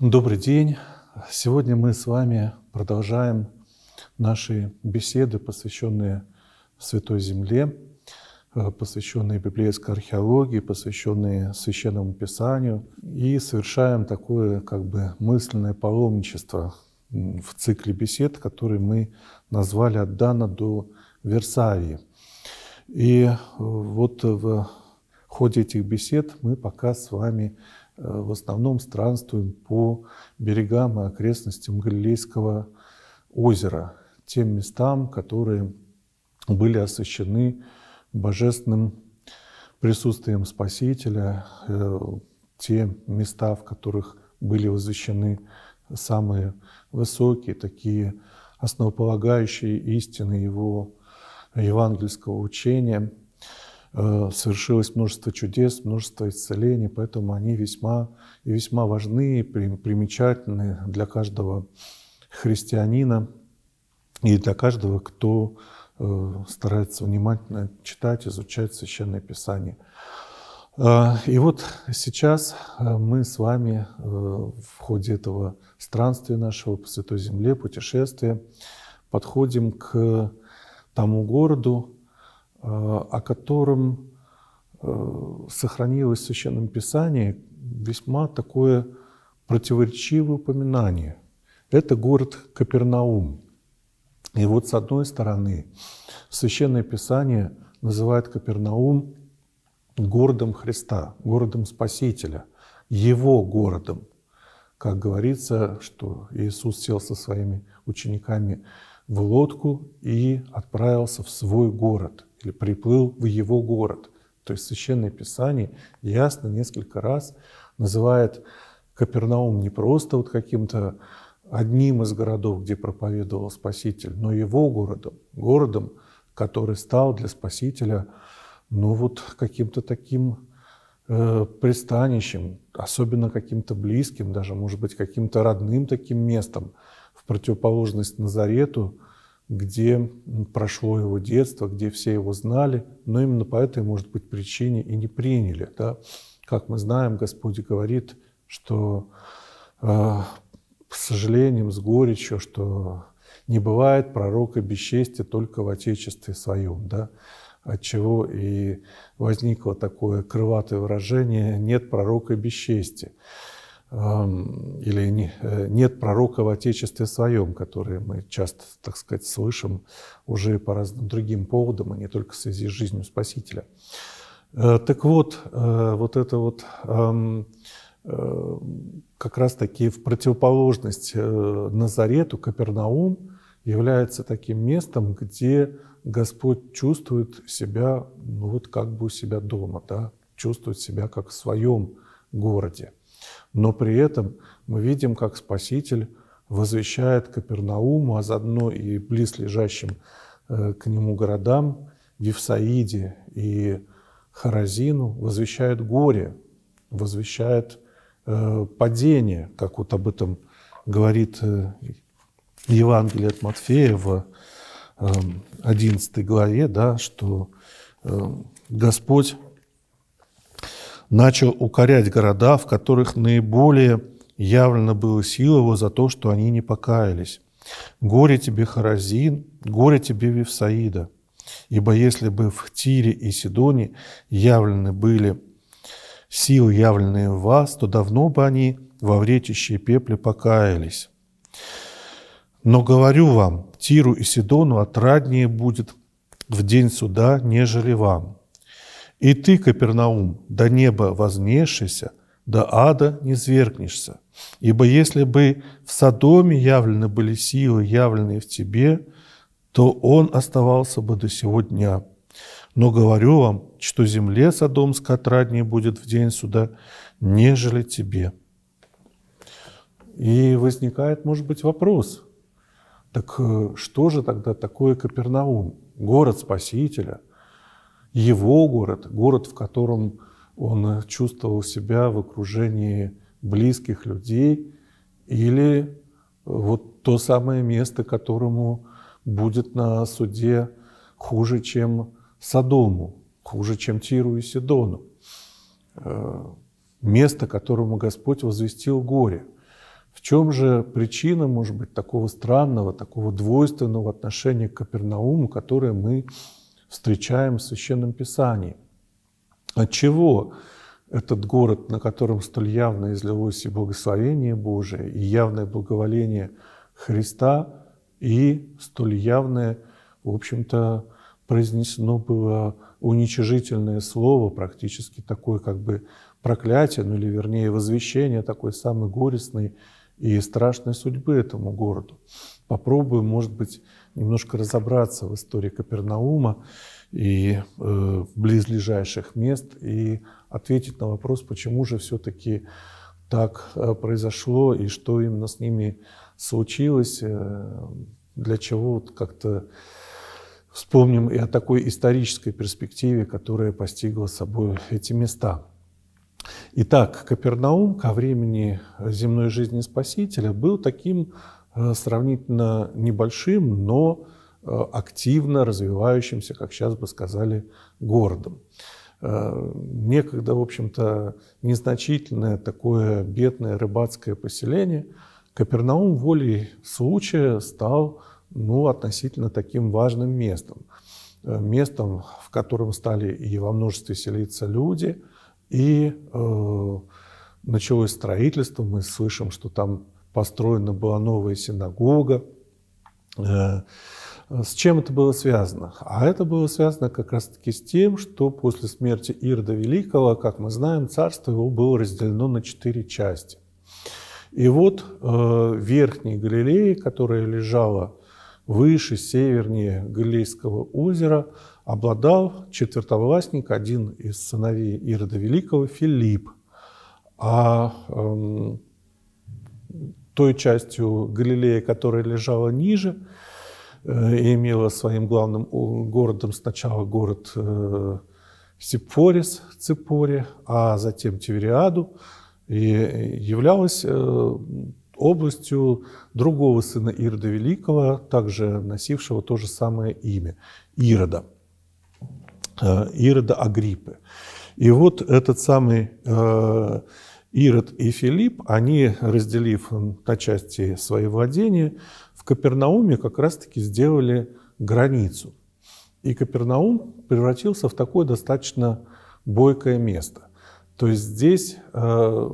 Добрый день. Сегодня мы с вами продолжаем наши беседы, посвященные Святой Земле, э, посвященные библейской археологии, посвященные Священному Писанию, и совершаем такое как бы мысленное паломничество в цикле бесед, который мы назвали «От Дана до Версавии». И э, вот в ходе этих бесед мы пока с вами Э, в основном странствуем по берегам и окрестностям Галилейского озера, тем местам, которые были освящены божественным присутствием Спасителя, э, те места, в которых были возвещены самые высокие, такие основополагающие истины его евангельского учения – Э, совершилось множество чудес, множество исцелений, поэтому они весьма и весьма важны, примечательны для каждого христианина и для каждого, кто э, старается внимательно читать, изучать Священное Писание. Э, и вот сейчас мы с вами в ходе этого странствия нашего по Святой Земле, путешествия, подходим к тому городу, Э, о котором э, сохранилось в Священном Писании весьма такое противоречивое упоминание. Это город Капернаум. И вот с одной стороны Священное Писание называет Капернаум городом Христа, городом Спасителя, его городом. Как говорится, что Иисус сел со своими учениками в лодку и отправился в свой город – или приплыл в его город. То есть Священное Писание ясно несколько раз называет Капернаум не просто вот каким-то одним из городов, где проповедовал Спаситель, но его городом, городом, который стал для Спасителя ну вот каким-то таким э, пристанищем, особенно каким-то близким, даже, может быть, каким-то родным таким местом, в противоположность Назарету, где прошло его детство, где все его знали, но именно по этой, может быть, причине и не приняли. Да? Как мы знаем, Господь говорит, что э, с сожалением, с горечью, что не бывает пророка бесчестия только в Отечестве своем. Да? отчего и возникло такое крылатое выражение «нет пророка бесчестия» или э, нет пророка в Отечестве своем, которые мы часто, так сказать, слышим уже по разным другим поводам, а не только в связи с жизнью Спасителя. Э, так вот, э, вот это вот как раз-таки в противоположность Назарету, Капернаум является таким местом, где Господь чувствует себя, ну вот как бы у себя дома, да, чувствует себя как в своем городе. Но при этом мы видим, как Спаситель возвещает Капернауму, а заодно и близлежащим э, к нему городам, Евсаиде и Харазину, возвещает горе, возвещает э, падение, как вот об этом говорит э, Евангелие от Матфея в 11 главе, да, что Господь начал укорять города, в которых наиболее явлена была сила его за то, что они не покаялись. «Горе тебе, Харазин, горе тебе, Вифсаида, ибо если бы в Тире и Сидоне явлены были силы, явленные в вас, то давно бы они во вретящие пепле покаялись. Но говорю вам, Тиру и Сидону отраднее будет в день суда, нежели вам. И ты, Капернаум, до неба вознесшийся, до ада не звергнешься, Ибо если бы в Содоме явлены были силы, явленные в тебе, то он оставался бы до сего дня. Но говорю вам, что земле Содомской отраднее будет в день суда, нежели тебе». И возникает, может быть, вопрос, так э, что же тогда такое Капернаум, город Спасителя – его город, город, в котором он чувствовал себя в окружении близких людей, или э, вот то самое место, которому будет на суде хуже, чем Содому, хуже, чем Тиру и Сидону. Э, место, которому Господь возвестил горе. В чем же причина, может быть, такого странного, такого двойственного отношения к Капернауму, которое мы встречаем в Священном Писании. От чего этот город, на котором столь явно излилось и благословение Божие, и явное благоволение Христа, и столь явное, в общем-то, произнесено было уничижительное слово, практически такое как бы проклятие, ну или вернее возвещение, такое самый горестный и страшной судьбы этому городу. Попробуем, может быть, немножко разобраться в истории Капернаума и э, близлежащих мест и ответить на вопрос, почему же все-таки так э, произошло и что именно с ними случилось, э, для чего вот как-то вспомним и о такой исторической перспективе, которая постигла собой эти места. Итак, Капернаум ко времени земной жизни Спасителя был таким э, сравнительно небольшим, но э, активно развивающимся, как сейчас бы сказали, городом. Э, некогда, в общем-то, незначительное такое бедное рыбацкое поселение, Капернаум волей случая стал ну, относительно таким важным местом. Местом, в котором стали и во множестве селиться люди – и э, началось строительство, мы слышим, что там построена была новая синагога. Э, с чем это было связано? А это было связано как раз-таки с тем, что после смерти Ирда Великого, как мы знаем, царство его было разделено на четыре части. И вот э, верхней Галилеи, которая лежала выше, севернее Галилейского озера, обладал четвертовластник, один из сыновей Ирода Великого, Филипп. А эм, той частью Галилея, которая лежала ниже, э, и имела своим главным городом сначала город э, Сепфорис, Ципоре, а затем Тевериаду, и являлась э, областью другого сына Ирода Великого, также носившего то же самое имя – Ирода. Э, Ирода Агриппы. И вот этот самый э, Ирод и Филипп, они, разделив на части свои владения, в Капернауме как раз-таки сделали границу. И Капернаум превратился в такое достаточно бойкое место. То есть здесь э,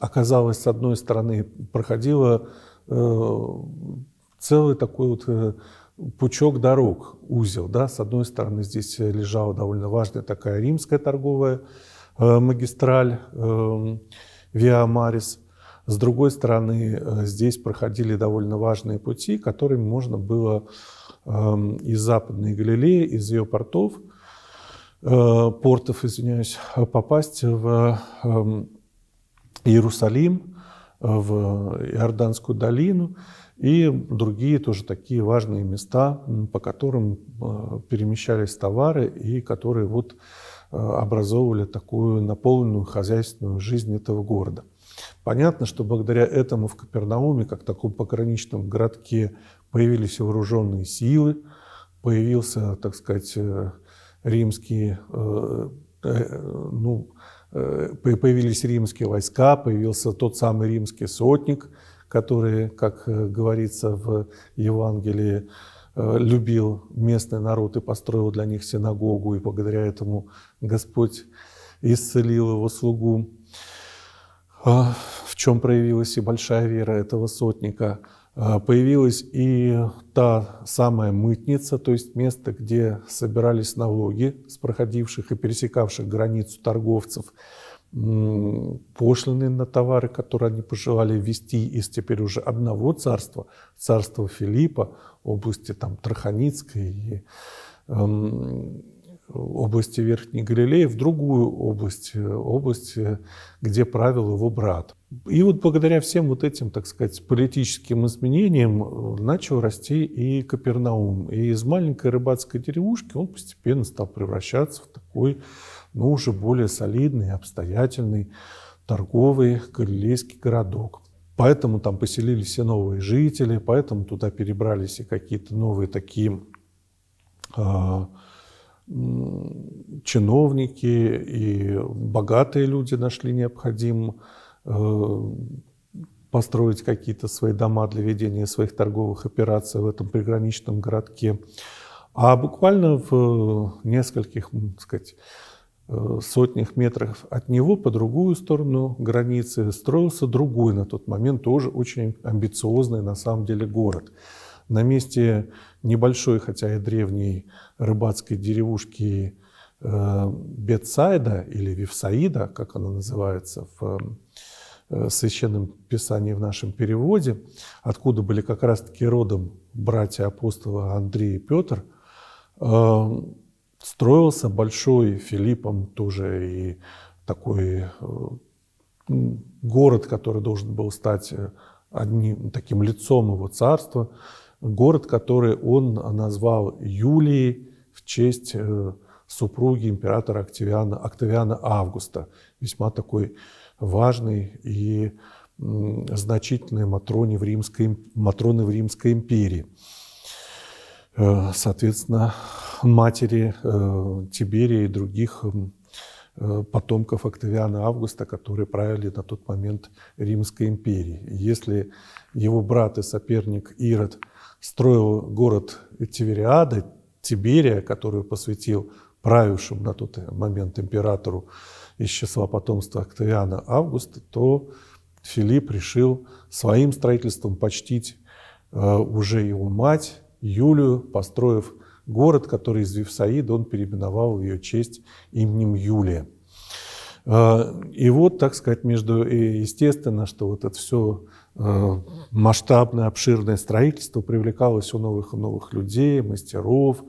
оказалось, с одной стороны, проходило э, целый такой вот пучок дорог, узел. Да? С одной стороны, здесь лежала довольно важная такая римская торговая э, магистраль Виа эм, Марис. С другой стороны, э, здесь проходили довольно важные пути, которыми можно было эм, из Западной Галилеи, из ее портов, э, портов, извиняюсь, попасть в эм, Иерусалим, в Иорданскую долину и другие тоже такие важные места, по которым а, перемещались товары и которые вот а, образовывали такую наполненную хозяйственную жизнь этого города. Понятно, что благодаря этому в Капернауме, как таком пограничном городке, появились вооруженные силы, появился, так сказать, э, римский, э, э, ну, появились римские войска, появился тот самый римский сотник, которые, как э, говорится в Евангелии, э, любил местный народ и построил для них синагогу, и благодаря этому Господь исцелил его слугу, а, в чем проявилась и большая вера этого сотника. А, появилась и та самая мытница, то есть место, где собирались налоги с проходивших и пересекавших границу торговцев – пошлины на товары, которые они пожелали ввести из теперь уже одного царства, царства Филиппа, области там Траханицкой и эм, области Верхней Галилеи, в другую область, э, область, э, где правил его брат. И вот благодаря всем вот этим, так сказать, политическим изменениям э, начал расти и Капернаум. И из маленькой рыбацкой деревушки он постепенно стал превращаться в такой но уже более солидный, обстоятельный торговый галилейский городок. Поэтому там поселились все новые жители, поэтому туда перебрались и какие-то новые такие э, чиновники, и богатые люди нашли необходимым э, построить какие-то свои дома для ведения своих торговых операций в этом приграничном городке. А буквально в э, нескольких, так сказать, Э, сотнях метров от него по другую сторону границы строился другой на тот момент тоже очень амбициозный на самом деле город. На месте небольшой, хотя и древней рыбацкой деревушки э, Бетсайда или Вифсаида, как она называется в э, Священном Писании в нашем переводе, откуда были как раз-таки родом братья апостола Андрей и Петр – строился большой Филиппом тоже и такой э, город, который должен был стать э, одним таким лицом его царства, город, который он назвал Юлией в честь э, супруги императора Октавиана, Октавиана Августа, весьма такой важный и значительной матроне в Римской, матроны в Римской империи. Э, соответственно, матери э, Тиберия и других э, потомков Октавиана Августа, которые правили на тот момент Римской империей. Если его брат и соперник Ирод строил город Тивериада, Тиберия, которую посвятил правившему на тот момент императору из числа потомства Октавиана Августа, то Филипп решил своим строительством почтить уже его мать, Юлию, построив город, который из Вифсаида он переименовал в ее честь именем Юлия. А, и вот, так сказать, между естественно, что вот это все а, масштабное, обширное строительство привлекало все новых и новых людей, мастеров,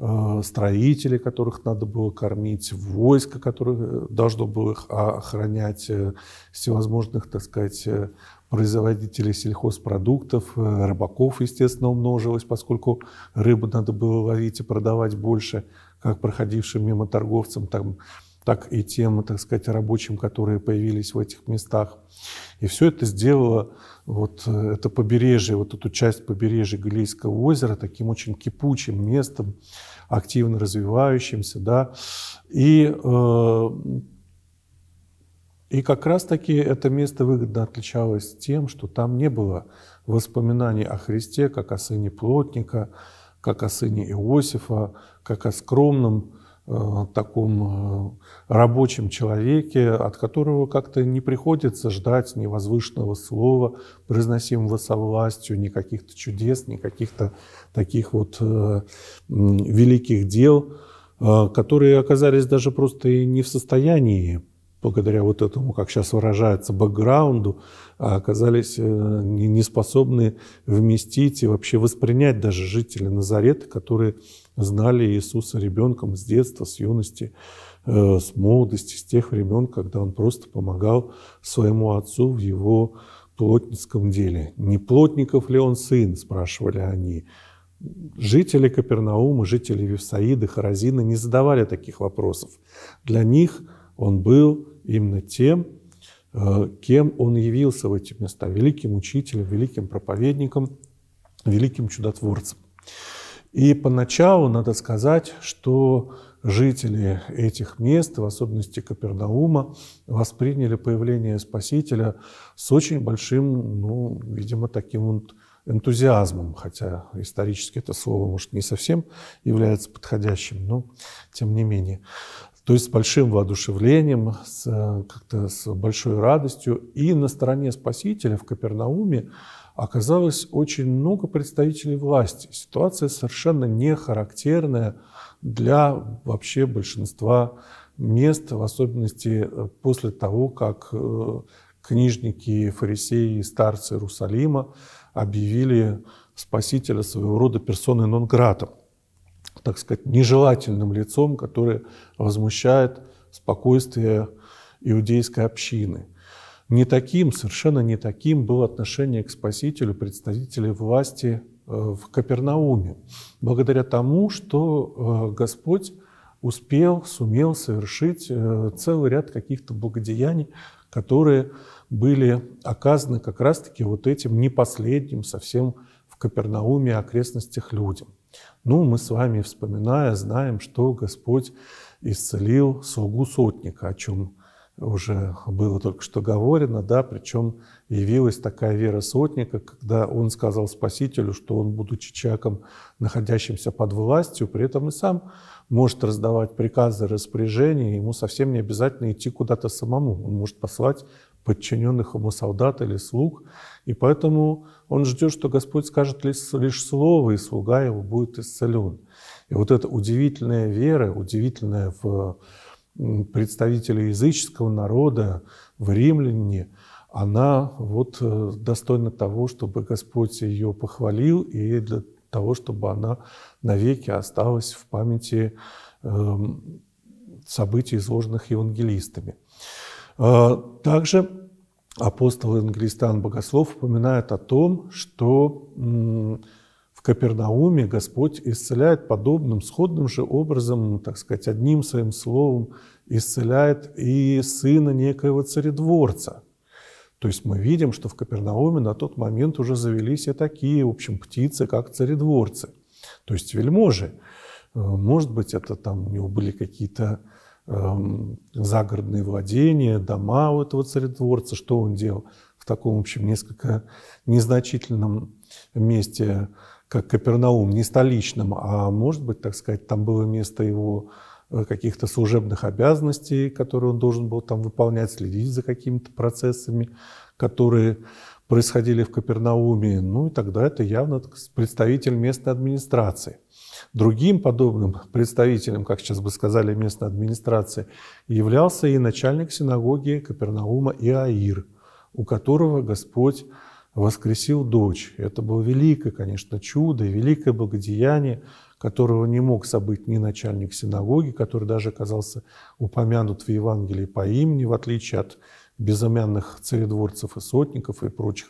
а, строителей, которых надо было кормить, войско, которое э, должно было их охранять, э, всевозможных, так сказать, э, производителей сельхозпродуктов, э, рыбаков, естественно, умножилось, поскольку рыбу надо было ловить и продавать больше как проходившим мимо торговцам, там, так и тем, так сказать, рабочим, которые появились в этих местах. И все это сделало вот э, это побережье, вот эту часть побережья Галийского озера таким очень кипучим местом, активно развивающимся, да, и э, и как раз-таки это место выгодно отличалось тем, что там не было воспоминаний о Христе, как о сыне плотника, как о сыне Иосифа, как о скромном э, таком э, рабочем человеке, от которого как-то не приходится ждать ни возвышенного слова, произносимого со властью, ни каких-то чудес, ни каких-то таких вот э, великих дел, э, которые оказались даже просто и не в состоянии благодаря вот этому, как сейчас выражается, бэкграунду, а, оказались э, не способны вместить и вообще воспринять даже жители Назарета, которые знали Иисуса ребенком с детства, с юности, э, с молодости, с тех времен, когда он просто помогал своему отцу в его плотницком деле. Не плотников ли он сын, спрашивали они. Жители Капернаума, жители Вифсаиды, Харазина не задавали таких вопросов. Для них он был именно тем, э, кем он явился в эти места, великим учителем, великим проповедником, великим чудотворцем. И поначалу надо сказать, что жители этих мест, в особенности Капернаума, восприняли появление Спасителя с очень большим, ну, видимо, таким вот энтузиазмом, хотя исторически это слово, может, не совсем является подходящим, но тем не менее. То есть с большим воодушевлением, с, э, как-то с большой радостью. И на стороне Спасителя в Капернауме оказалось очень много представителей власти. Ситуация совершенно не характерная для вообще большинства мест, в особенности э, после того, как э, книжники, фарисеи старцы Иерусалима объявили Спасителя своего рода персоной нон-гратом так сказать, нежелательным лицом, которое возмущает спокойствие иудейской общины. Не таким, совершенно не таким было отношение к Спасителю представителей власти э, в Капернауме, благодаря тому, что э, Господь успел, сумел совершить э, целый ряд каких-то благодеяний, которые были оказаны как раз-таки вот этим не последним совсем в Капернауме окрестностях людям. Ну, мы с вами, вспоминая, знаем, что Господь исцелил слугу сотника, о чем уже было только что говорено, да, причем явилась такая вера сотника, когда он сказал Спасителю, что он, будучи человеком, находящимся под властью, при этом и сам может раздавать приказы, распоряжения, ему совсем не обязательно идти куда-то самому, он может послать подчиненных ему солдат или слуг, и поэтому он ждет, что Господь скажет лишь, лишь слово, и слуга его будет исцелен. И вот эта удивительная вера, удивительная в представителя языческого народа, в римляне, она вот э, достойна того, чтобы Господь ее похвалил, и для того, чтобы она навеки осталась в памяти эм, событий, изложенных евангелистами. А, также апостол Ингристан Богослов упоминает о том, что в Капернауме Господь исцеляет подобным, сходным же образом, так сказать, одним своим словом исцеляет и сына некоего царедворца. То есть мы видим, что в Капернауме на тот момент уже завелись и такие, в общем, птицы, как царедворцы, то есть вельможи. Э, может быть, это там у него были какие-то Эм, загородные владения, дома у этого царедворца, что он делал в таком, в общем, несколько незначительном месте, как Капернаум, не столичном, а, может быть, так сказать, там было место его э, каких-то служебных обязанностей, которые он должен был там выполнять, следить за какими-то процессами, которые происходили в Капернауме. Ну и тогда это явно сказать, представитель местной администрации – Другим подобным представителем, как сейчас бы сказали, местной администрации являлся и начальник синагоги Капернаума Иаир, у которого Господь воскресил дочь. Это было великое, конечно, чудо великое благодеяние, которого не мог забыть ни начальник синагоги, который даже оказался упомянут в Евангелии по имени, в отличие от безымянных царедворцев и сотников и прочих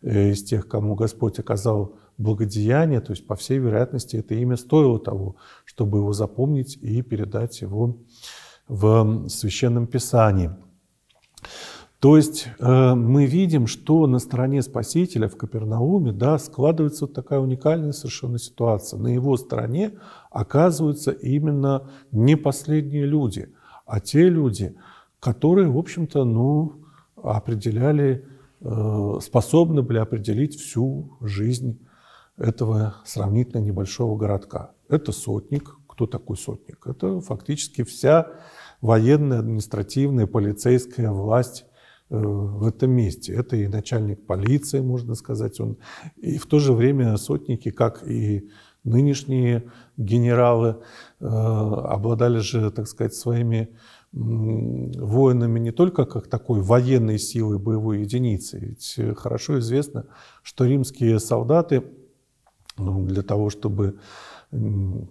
э, из тех, кому Господь оказал благодеяния, то есть, по всей вероятности, это имя стоило того, чтобы его запомнить и передать его в Священном Писании. То есть э, мы видим, что на стороне Спасителя в Капернауме да, складывается вот такая уникальная совершенно ситуация. На его стороне оказываются именно не последние люди, а те люди, которые, в общем-то, ну, определяли, э, способны были определить всю жизнь этого сравнительно небольшого городка. Это сотник. Кто такой сотник? Это фактически вся военная, административная, полицейская власть э, в этом месте. Это и начальник полиции, можно сказать, он. И в то же время сотники, как и нынешние генералы, э, обладали же, так сказать, своими воинами не только как такой военной силой боевой единицы. Ведь хорошо известно, что римские солдаты ну, для того, чтобы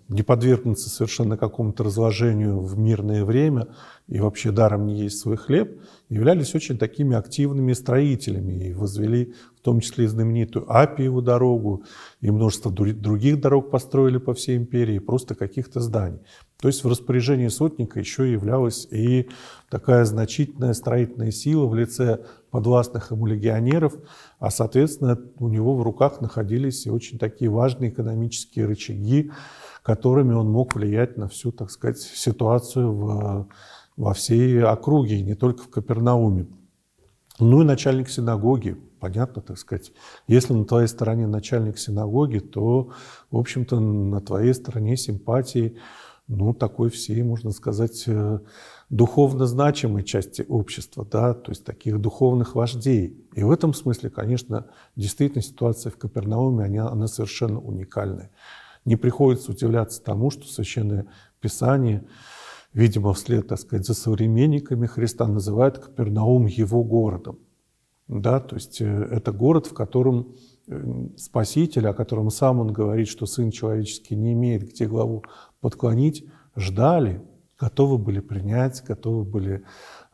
не подвергнуться совершенно какому-то разложению в мирное время и вообще даром не есть свой хлеб, являлись очень такими активными строителями и возвели в том числе и знаменитую Апиеву дорогу, и множество других дорог построили по всей империи, просто каких-то зданий. То есть в распоряжении сотника еще являлась и такая значительная строительная сила в лице подвластных ему легионеров – а, соответственно, у него в руках находились очень такие важные экономические рычаги, которыми он мог влиять на всю, так сказать, ситуацию в, во всей округе, не только в Капернауме. Ну и начальник синагоги, понятно, так сказать. Если на твоей стороне начальник синагоги, то, в общем-то, на твоей стороне симпатии, ну, такой всей, можно сказать, э, духовно значимой части общества, да, то есть таких духовных вождей. И в этом смысле, конечно, действительно ситуация в Капернауме, она, она совершенно уникальная. Не приходится удивляться тому, что Священное Писание, видимо, вслед, так сказать, за современниками Христа называет Капернаум его городом. Да, то есть э, это город, в котором э, Спаситель, о котором сам он говорит, что Сын Человеческий не имеет где главу подклонить, ждали – готовы были принять, готовы были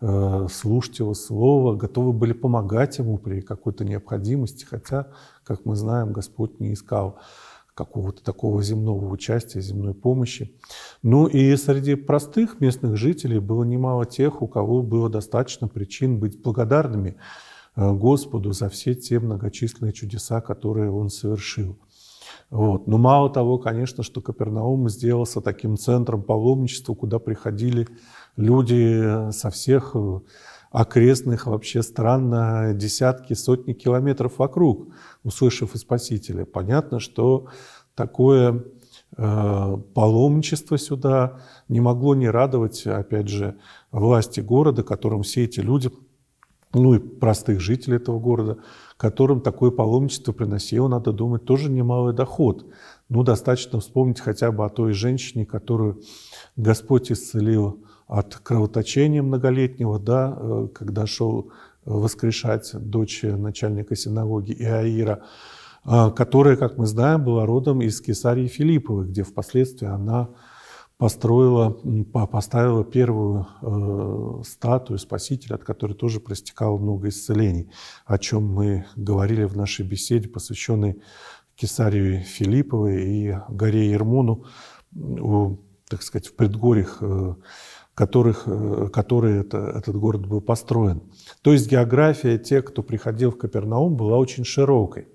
э, слушать его слово, готовы были помогать ему при какой-то необходимости, хотя, как мы знаем, Господь не искал какого-то такого земного участия, земной помощи. Ну и среди простых местных жителей было немало тех, у кого было достаточно причин быть благодарными э, Господу за все те многочисленные чудеса, которые Он совершил – вот. Но мало того, конечно, что Капернаум сделался таким центром паломничества, куда приходили люди со всех э, окрестных вообще стран на десятки, сотни километров вокруг, услышав о Спасителя. Понятно, что такое э, паломничество сюда не могло не радовать, опять же, власти города, которым все эти люди, ну и простых жителей этого города, которым такое паломничество приносило, надо думать, тоже немалый доход. Ну, достаточно вспомнить хотя бы о той женщине, которую Господь исцелил от кровоточения многолетнего, да, э, когда шел э, воскрешать дочь начальника синагоги Иаира, э, которая, как мы знаем, была родом из Кесарии Филипповой, где впоследствии она построила, поставила первую э, статую Спасителя, от которой тоже простекало много исцелений, о чем мы говорили в нашей беседе, посвященной Кесарию Филипповой и горе Ермону, так сказать, в предгорьях, э, которых, э, которые это, этот город был построен. То есть география тех, кто приходил в Капернаум, была очень широкой.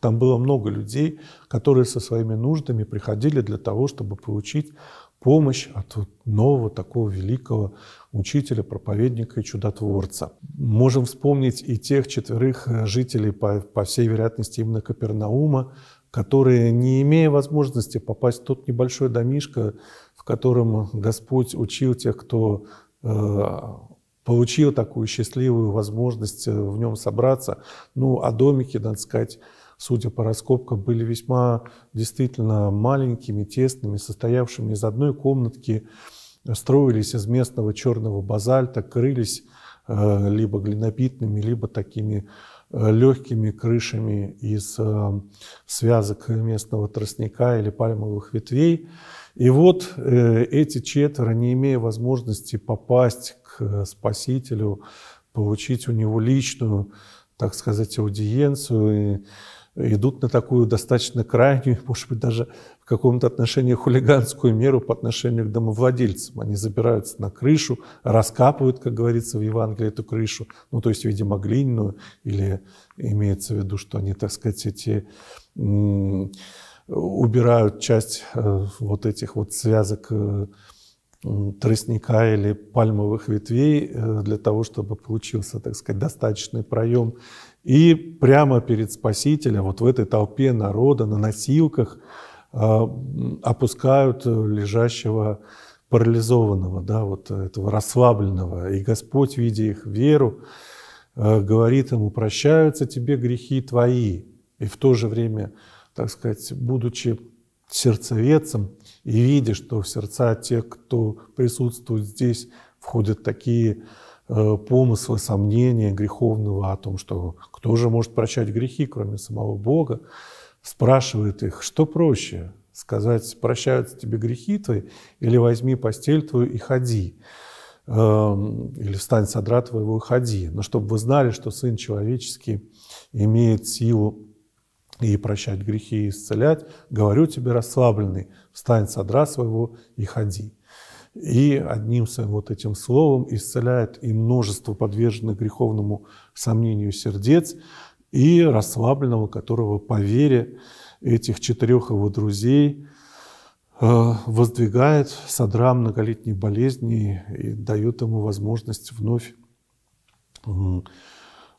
Там было много людей, которые со своими нуждами приходили для того, чтобы получить помощь от нового такого великого учителя, проповедника и чудотворца. Можем вспомнить и тех четверых э, жителей, по, по всей вероятности, именно Капернаума, которые, не имея возможности попасть в тот небольшой домишко, в котором Господь учил тех, кто э, получил такую счастливую возможность э, в нем собраться, ну, о а домике, надо сказать, судя по раскопкам, были весьма действительно маленькими, тесными, состоявшими из одной комнатки, строились из местного черного базальта, крылись э, либо глинобитными, либо такими э, легкими крышами из э, связок местного тростника или пальмовых ветвей. И вот эти четверо, не имея возможности попасть к спасителю, получить у него личную, так сказать, аудиенцию, идут на такую достаточно крайнюю, может быть, даже в каком-то отношении хулиганскую меру по отношению к домовладельцам. Они забираются на крышу, раскапывают, как говорится в Евангелии, эту крышу, ну, то есть, видимо, глиняную, или имеется в виду, что они, так сказать, эти убирают часть э, вот этих вот связок э, тростника или пальмовых ветвей э, для того, чтобы получился, так сказать, достаточный проем и прямо перед Спасителем, вот в этой толпе народа, на носилках а, опускают э, лежащего парализованного, да, вот этого расслабленного. И Господь, видя их веру, э, говорит ему, прощаются тебе грехи твои. И в то же время, так сказать, будучи сердцевецом и видя, что в сердца тех, кто присутствует здесь, входят такие Э, помыслы, сомнения греховного о том, что кто же может прощать грехи, кроме самого Бога, спрашивает их, что проще, сказать, прощаются тебе грехи твои, или возьми постель твою и ходи, эм, или встань с одра твоего и ходи. Но чтобы вы знали, что Сын Человеческий имеет силу и прощать грехи, и исцелять, говорю тебе, расслабленный, встань с своего и ходи и одним своим вот этим словом исцеляет и множество подверженных греховному сомнению сердец, и расслабленного, которого по вере этих четырех его друзей э, воздвигает садра многолетней болезни и дает ему возможность вновь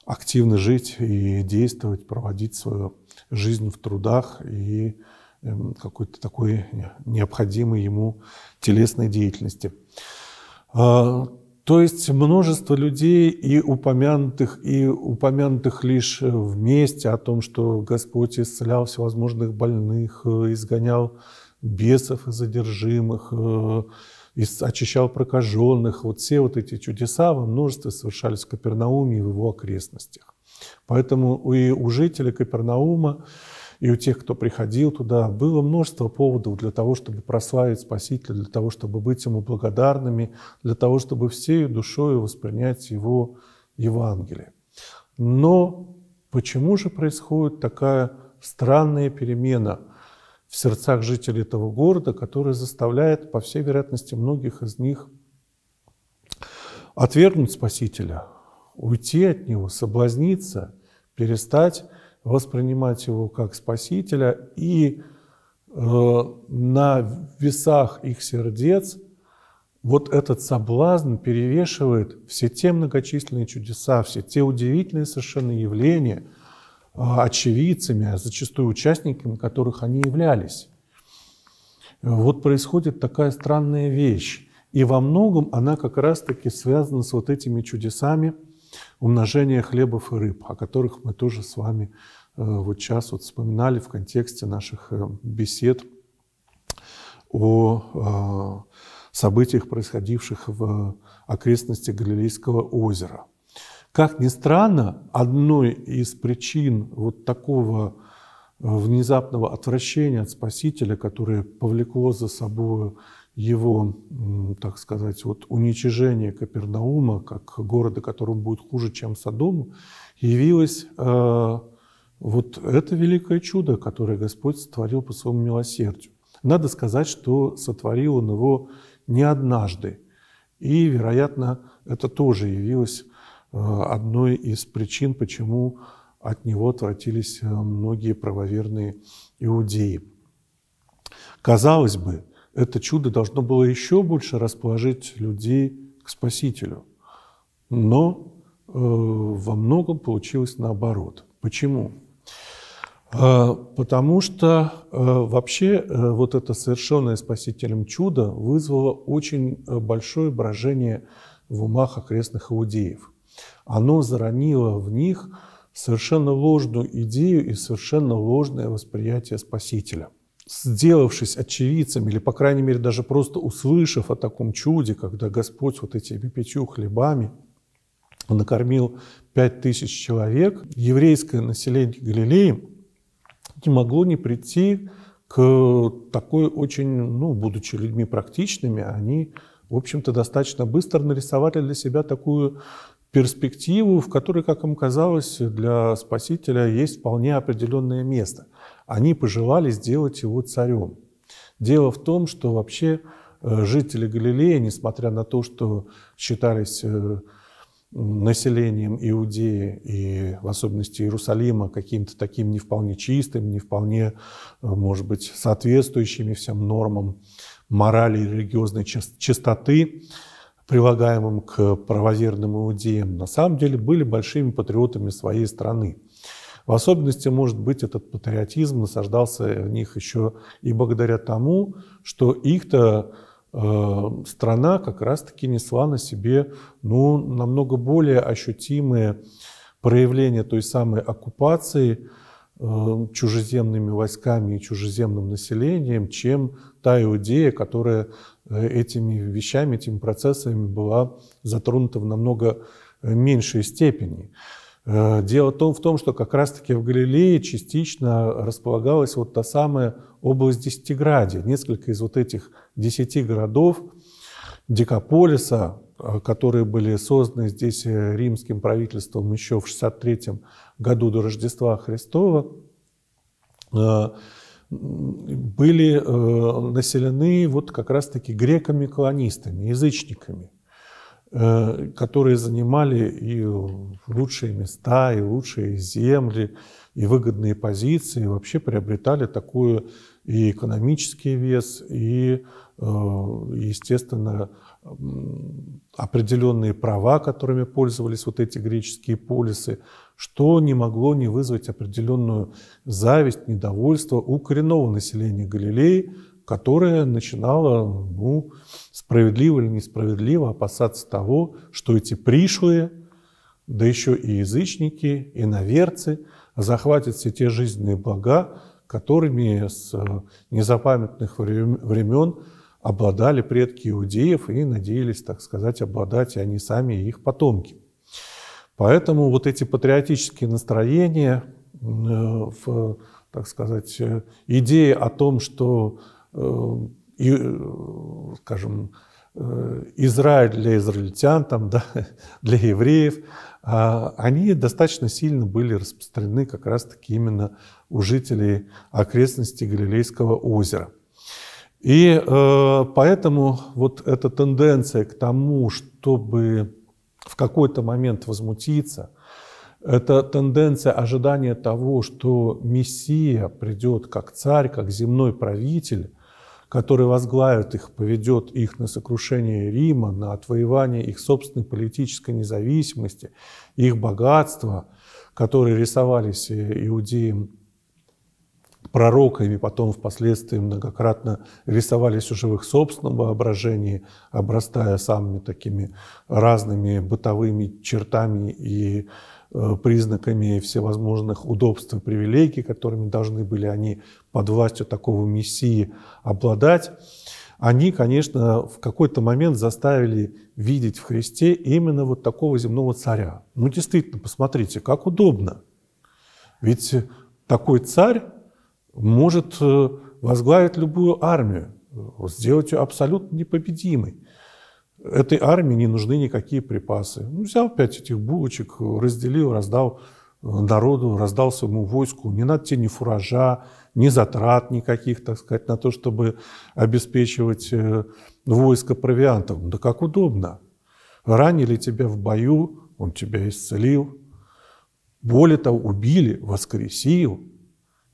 активно жить и действовать, проводить свою жизнь в трудах и в Эм, какой-то такой необходимой ему телесной деятельности. А, то есть множество людей и упомянутых, и упомянутых лишь вместе о том, что Господь исцелял всевозможных больных, э, изгонял бесов и задержимых, э, очищал прокаженных. Вот все вот эти чудеса во множестве совершались в Капернауме и в его окрестностях. Поэтому и у жителей Капернаума и у тех, кто приходил туда, было множество поводов для того, чтобы прославить Спасителя, для того, чтобы быть Ему благодарными, для того, чтобы всею душою воспринять Его Евангелие. Но почему же происходит такая странная перемена в сердцах жителей этого города, которая заставляет, по всей вероятности, многих из них отвергнуть Спасителя, уйти от Него, соблазниться, перестать воспринимать его как спасителя, и э, на весах их сердец вот этот соблазн перевешивает все те многочисленные чудеса, все те удивительные совершенно явления, э, очевидцами, а зачастую участниками которых они являлись. Вот происходит такая странная вещь. И во многом она как раз-таки связана с вот этими чудесами – умножение хлебов и рыб, о которых мы тоже с вами э, вот сейчас вот вспоминали в контексте наших э, бесед о э, событиях, происходивших в окрестности Галилейского озера. Как ни странно, одной из причин вот такого внезапного отвращения от Спасителя, которое повлекло за собой его, так сказать, вот уничижение Капернаума как города, которому будет хуже, чем Содому, явилось э, вот это великое чудо, которое Господь сотворил по своему милосердию. Надо сказать, что сотворил он его не однажды. И, вероятно, это тоже явилось э, одной из причин, почему от него отвратились э, многие правоверные иудеи. Казалось бы, это чудо должно было еще больше расположить людей к Спасителю. Но э, во многом получилось наоборот. Почему? Э, потому что э, вообще э, вот это совершенное Спасителем чудо вызвало очень э, большое брожение в умах окрестных иудеев. Оно заронило в них совершенно ложную идею и совершенно ложное восприятие Спасителя сделавшись очевидцем или, по крайней мере, даже просто услышав о таком чуде, когда Господь вот этими пятью хлебами накормил пять тысяч человек, еврейское население Галилеи не могло не прийти к такой очень, ну, будучи людьми практичными, они, в общем-то, достаточно быстро нарисовали для себя такую перспективу, в которой, как им казалось, для Спасителя есть вполне определенное место – они пожелали сделать его царем. Дело в том, что вообще э, жители Галилеи, несмотря на то, что считались э, населением Иудеи и в особенности Иерусалима каким-то таким не вполне чистым, не вполне, э, может быть, соответствующими всем нормам морали и религиозной чистоты, прилагаемым к правоверным иудеям, на самом деле были большими патриотами своей страны. В особенности, может быть, этот патриотизм насаждался в них еще и благодаря тому, что их-то э, страна как раз-таки несла на себе ну, намного более ощутимые проявления той самой оккупации э, чужеземными войсками и чужеземным населением, чем та иудея, которая э, этими вещами, этими процессами была затронута в намного меньшей степени. Э, дело в том, что как раз-таки в Галилее частично располагалась вот та самая область Десятиградия. Несколько из вот этих десяти городов Декаполиса, э, которые были созданы здесь э, римским правительством еще в 63 году до Рождества Христова, были населены вот как раз-таки греками-колонистами, язычниками – Э, которые занимали и лучшие места, и лучшие земли, и выгодные позиции, и вообще приобретали такую и экономический вес, и, э, естественно, определенные права, которыми пользовались вот эти греческие полисы, что не могло не вызвать определенную зависть, недовольство у коренного населения Галилеи, которая начинала, ну, справедливо или несправедливо, опасаться того, что эти пришлые, да еще и язычники, и наверцы захватят все те жизненные блага, которыми с э, незапамятных времен обладали предки иудеев и надеялись, так сказать, обладать и они сами, и их потомки. Поэтому вот эти патриотические настроения э, так сказать, э, идея о том, что и, э, э, скажем, э, Израиль для израильтян, там, да, для евреев, а они достаточно сильно были распространены как раз-таки именно у жителей окрестностей Галилейского озера. И поэтому вот эта тенденция к тому, чтобы в какой-то момент возмутиться, это тенденция ожидания того, что Мессия придет как царь, как земной правитель, который возглавит их, поведет их на сокрушение Рима, на отвоевание их собственной политической независимости, их богатства, которые рисовались э, иудеям пророками, потом впоследствии многократно рисовались уже в их собственном воображении, обрастая самыми такими разными бытовыми чертами и э, признаками всевозможных удобств и привилегий, которыми должны были они под властью такого мессии обладать, они, конечно, в какой-то момент заставили видеть в Христе именно вот такого земного царя. Ну, действительно, посмотрите, как удобно. Ведь такой царь может э, возглавить любую армию, э, сделать ее абсолютно непобедимой. Этой армии не нужны никакие припасы. Ну, взял пять этих булочек, разделил, раздал э, народу, раздал своему войску. Не надо тебе ни фуража, ни затрат никаких, так сказать, на то, чтобы обеспечивать войско провиантом. Да как удобно. Ранили тебя в бою, он тебя исцелил. Более того, убили, воскресил –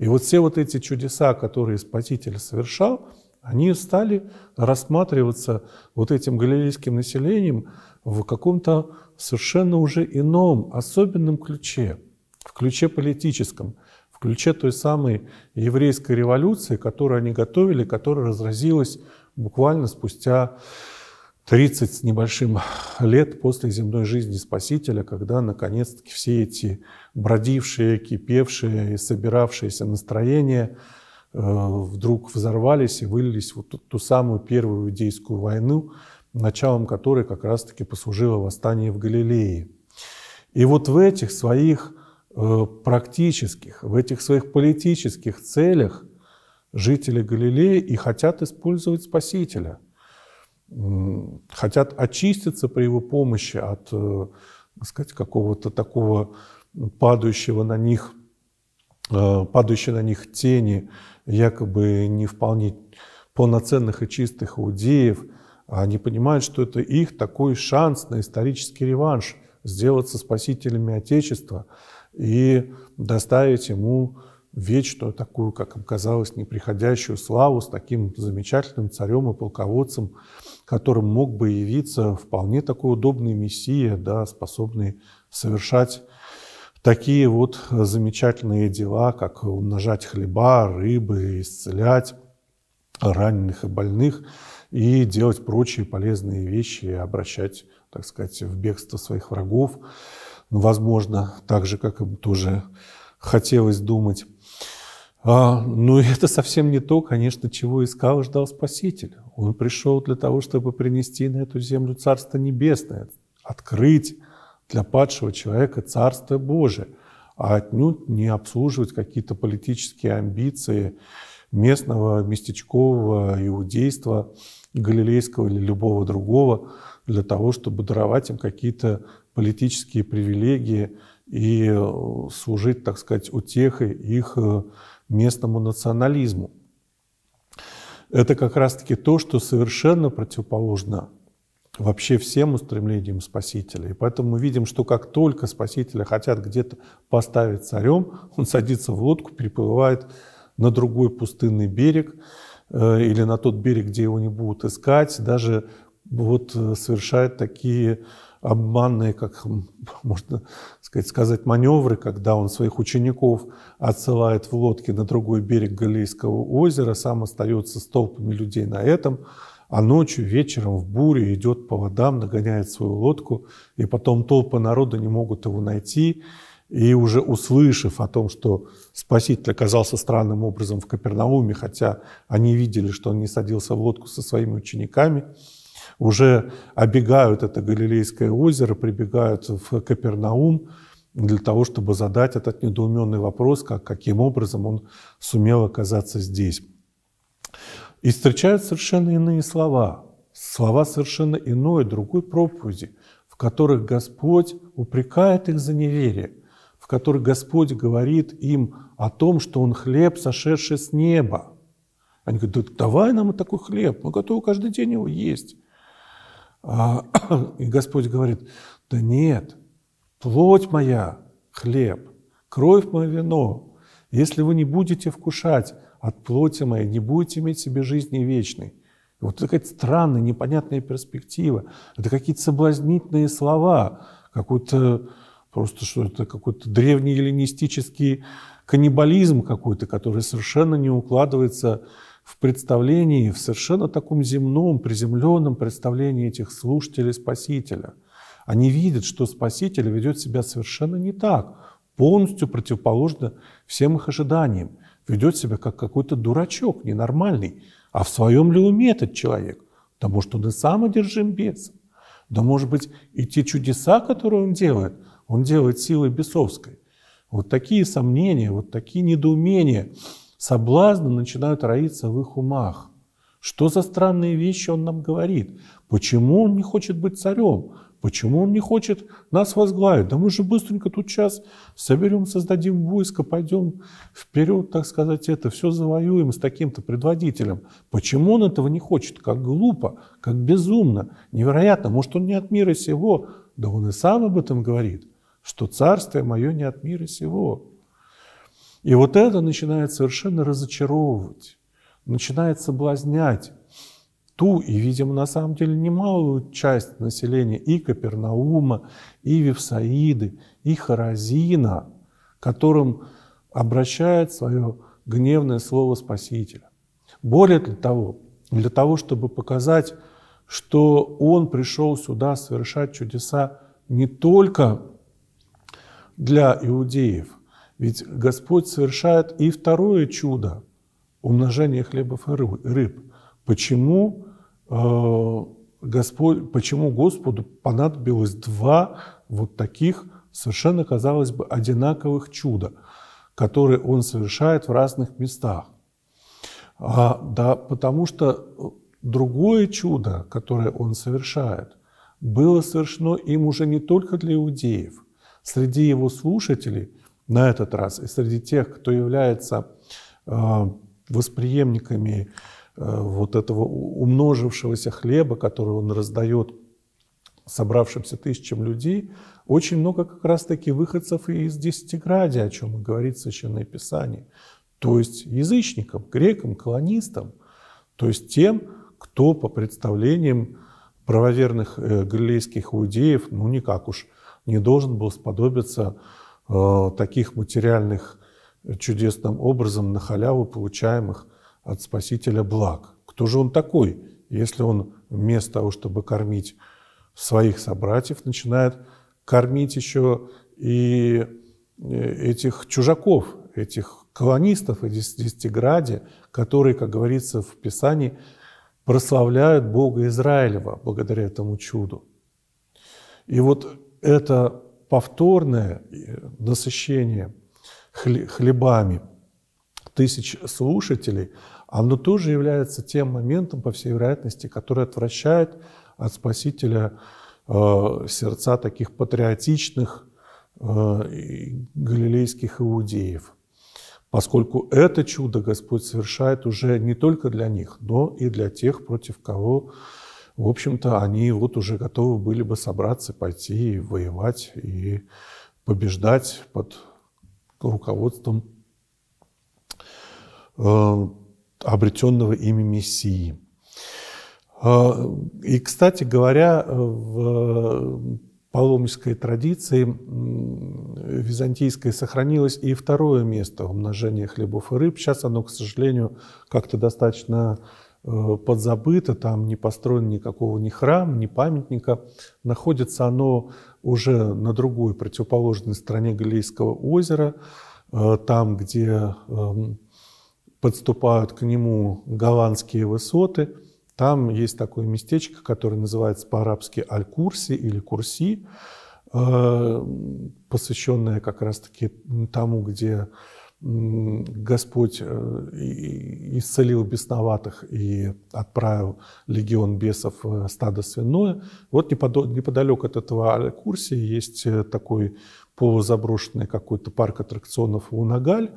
и вот все вот эти чудеса, которые Спаситель совершал, они стали рассматриваться вот этим галилейским населением в каком-то совершенно уже ином, особенном ключе, в ключе политическом, в ключе той самой еврейской революции, которую они готовили, которая разразилась буквально спустя 30 с небольшим лет после земной жизни Спасителя, когда наконец-таки все эти бродившие, кипевшие и собиравшиеся настроения э, вдруг взорвались и вылились в ту самую первую иудейскую войну, началом которой как раз-таки послужило восстание в Галилее. И вот в этих своих э, практических, в этих своих политических целях жители Галилеи и хотят использовать Спасителя – хотят очиститься при его помощи от, э, так сказать, какого-то такого падающего на них, э, падающей на них тени, якобы не вполне полноценных и чистых иудеев, а они понимают, что это их такой шанс на исторический реванш, сделаться спасителями Отечества и доставить ему вечную, такую, как им казалось, неприходящую славу с таким замечательным царем и полководцем, которым мог бы явиться вполне такой удобный мессия, да, способный совершать такие вот замечательные дела, как умножать хлеба, рыбы, исцелять раненых и больных и делать прочие полезные вещи, обращать, так сказать, в бегство своих врагов, ну, возможно, так же, как им тоже хотелось думать. А, но ну, это совсем не то, конечно, чего искал и ждал Спаситель. Он пришел для того, чтобы принести на эту землю Царство Небесное, открыть для падшего человека Царство Божие, а отнюдь не обслуживать какие-то политические амбиции местного, местечкового иудейства, галилейского или любого другого, для того, чтобы даровать им какие-то политические привилегии и э, служить, так сказать, утехой их э, местному национализму. Это как раз-таки то, что совершенно противоположно вообще всем устремлениям спасителя. И поэтому мы видим, что как только спасителя хотят где-то поставить царем, он садится в лодку, переплывает на другой пустынный берег э, или на тот берег, где его не будут искать, даже вот э, совершает такие обманные, как можно сказать, сказать, маневры, когда он своих учеников отсылает в лодке на другой берег Галилейского озера, сам остается с толпами людей на этом, а ночью, вечером в буре идет по водам, нагоняет свою лодку, и потом толпы народа не могут его найти, и уже услышав о том, что Спаситель оказался странным образом в Капернауме, хотя они видели, что он не садился в лодку со своими учениками, уже обегают это Галилейское озеро, прибегают в Капернаум для того, чтобы задать этот недоуменный вопрос, как, каким образом он сумел оказаться здесь. И встречают совершенно иные слова, слова совершенно иной, другой проповеди, в которых Господь упрекает их за неверие, в которых Господь говорит им о том, что Он хлеб, сошедший с неба. Они говорят, да давай нам такой хлеб, мы готовы каждый день его есть. А, и Господь говорит, да нет, плоть моя – хлеб, кровь моя – вино. Если вы не будете вкушать от плоти моей, не будете иметь себе жизни вечной. Вот такая странная, непонятная перспектива. Это какие-то соблазнительные слова, какой-то просто что это какой-то древний эллинистический каннибализм какой-то, который совершенно не укладывается в представлении, в совершенно таком земном, приземленном представлении этих слушателей Спасителя. Они видят, что Спаситель ведет себя совершенно не так, полностью противоположно всем их ожиданиям. Ведет себя как какой-то дурачок, ненормальный. А в своем ли уме этот человек? Потому что он и сам одержим бесом. Да, может быть, и те чудеса, которые он делает, он делает силой бесовской. Вот такие сомнения, вот такие недоумения – соблазны начинают роиться в их умах. Что за странные вещи он нам говорит? Почему он не хочет быть царем? Почему он не хочет нас возглавить? Да мы же быстренько тут сейчас соберем, создадим войско, пойдем вперед, так сказать, это, все завоюем с таким-то предводителем. Почему он этого не хочет? Как глупо, как безумно, невероятно. Может, он не от мира сего? Да он и сам об этом говорит, что царствие мое не от мира сего. И вот это начинает совершенно разочаровывать, начинает соблазнять ту и, видимо, на самом деле немалую часть населения и Капернаума, и Вифсаиды, и Харазина, которым обращает свое гневное слово Спасителя. Более того, для того, чтобы показать, что он пришел сюда совершать чудеса не только для иудеев – ведь Господь совершает и второе чудо – умножение хлебов и рыб. Почему, э, Господь, почему Господу понадобилось два вот таких совершенно, казалось бы, одинаковых чуда, которые Он совершает в разных местах? А, да, потому что э, другое чудо, которое он совершает, было совершено им уже не только для иудеев. Среди его слушателей на этот раз. И среди тех, кто является э, восприемниками э, вот этого умножившегося хлеба, который он раздает собравшимся тысячам людей, очень много как раз-таки выходцев из Десятиградия, о чем и говорит Священное Писание. То есть язычникам, грекам, колонистам, то есть тем, кто по представлениям правоверных э, галилейских иудеев, ну никак уж не должен был сподобиться Э, таких материальных э, чудесным образом на халяву получаемых от Спасителя благ. Кто же он такой, если он вместо того, чтобы кормить своих собратьев, начинает кормить еще и э, этих чужаков, этих колонистов из Десятиграде, которые, как говорится в Писании, прославляют Бога Израилева благодаря этому чуду. И вот это повторное э, насыщение хлебами тысяч слушателей, оно тоже является тем моментом, по всей вероятности, который отвращает от Спасителя э, сердца таких патриотичных э, галилейских иудеев, поскольку это чудо Господь совершает уже не только для них, но и для тех, против кого в общем-то, они вот уже готовы были бы собраться, пойти и воевать, и побеждать под руководством э, обретенного ими Мессии. Э, и, кстати говоря, э, в паломнической традиции византийской сохранилось и второе место умножения хлебов и рыб. Сейчас оно, к сожалению, как-то достаточно э, Э, подзабыто, там не построен никакого ни храм, ни памятника. Находится оно уже на другой противоположной стороне Галилейского озера, э, там, где эм, подступают к нему голландские высоты. Там есть такое местечко, которое называется по-арабски Аль-Курси или Курси, э, посвященное как раз-таки тому, где Господь э, исцелил бесноватых и отправил легион бесов в стадо свиное. Вот неподалеку от этого курса есть э, такой полузаброшенный какой-то парк аттракционов Лунагаль.